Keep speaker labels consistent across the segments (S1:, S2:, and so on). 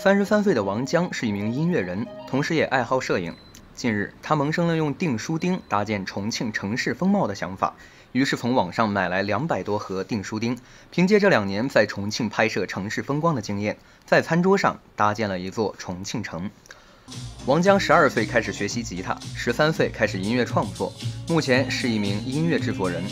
S1: 三十三岁的王江是一名音乐人，同时也爱好摄影。近日，他萌生了用订书钉搭建重庆城市风貌的想法，于是从网上买来两百多盒订书钉，凭借这两年在重庆拍摄城市风光的经验，在餐桌上搭建了一座重庆城。王江十二岁开始学习吉他，十三岁开始音乐创作，目前是一名音乐制作人。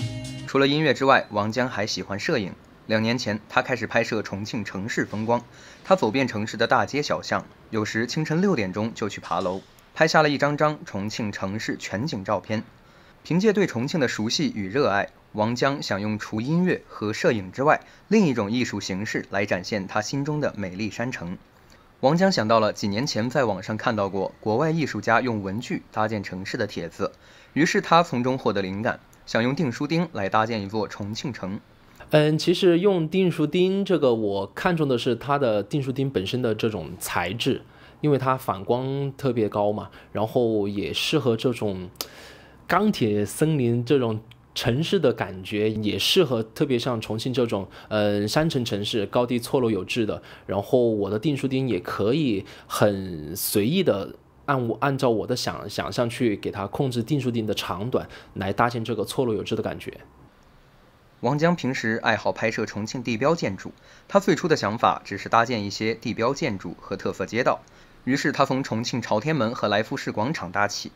S1: 除了音乐之外，王江还喜欢摄影。两年前，他开始拍摄重庆城市风光。他走遍城市的大街小巷，有时清晨六点钟就去爬楼，拍下了一张张重庆城市全景照片。凭借对重庆的熟悉与热爱，王江想用除音乐和摄影之外另一种艺术形式来展现他心中的美丽山城。王江想到了几年前在网上看到过国外艺术家用文具搭建城市的帖子，于是他从中获得灵感，想用订书钉来搭建一座重庆
S2: 城。嗯，其实用定数钉这个，我看中的是它的定数钉本身的这种材质，因为它反光特别高嘛，然后也适合这种钢铁森林这种城市的感觉，也适合特别像重庆这种，嗯，山城城市高低错落有致的。然后我的定数钉也可以很随意的按我按照我的想想象去给它控制定数钉的长短，来搭建这个错落有致的感觉。
S1: 王江平时爱好拍摄重庆地标建筑，他最初的想法只是搭建一些地标建筑和特色街道，于是他从重庆朝天门和来福士广场搭起。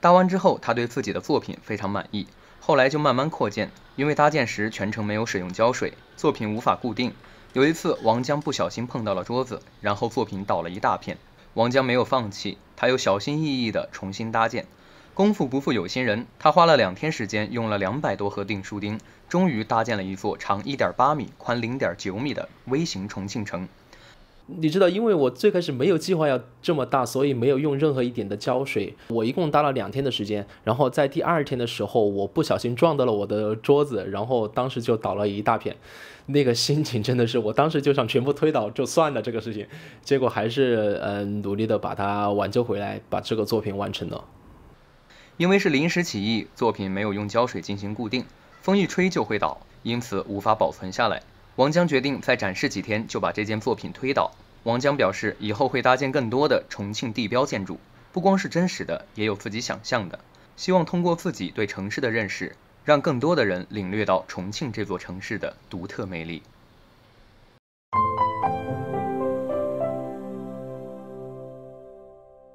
S1: 搭完之后，他对自己的作品非常满意，后来就慢慢扩建。因为搭建时全程没有使用胶水，作品无法固定。有一次，王江不小心碰到了桌子，然后作品倒了一大片。王江没有放弃，他又小心翼翼地重新搭建。功夫不负有心人，他花了两天时间，用了两百多盒订书钉，终于搭
S2: 建了一座长一点八米、宽零点九米的微型重庆城。你知道，因为我最开始没有计划要这么大，所以没有用任何一点的胶水。我一共搭了两天的时间，然后在第二天的时候，我不小心撞到了我的桌子，然后当时就倒了一大片。那个心情真的是，我当时就想全部推倒就算了这个事情，结果还是嗯努力的把它挽救回来，把这个作品完成了。
S1: 因为是临时起意，作品没有用胶水进行固定，风一吹就会倒，因此无法保存下来。王江决定再展示几天，就把这件作品推倒。王江表示，以后会搭建更多的重庆地标建筑，不光是真实的，也有自己想象的，希望通过自己对城市的认识，让更多的人领略到重庆这座城市的独特魅力。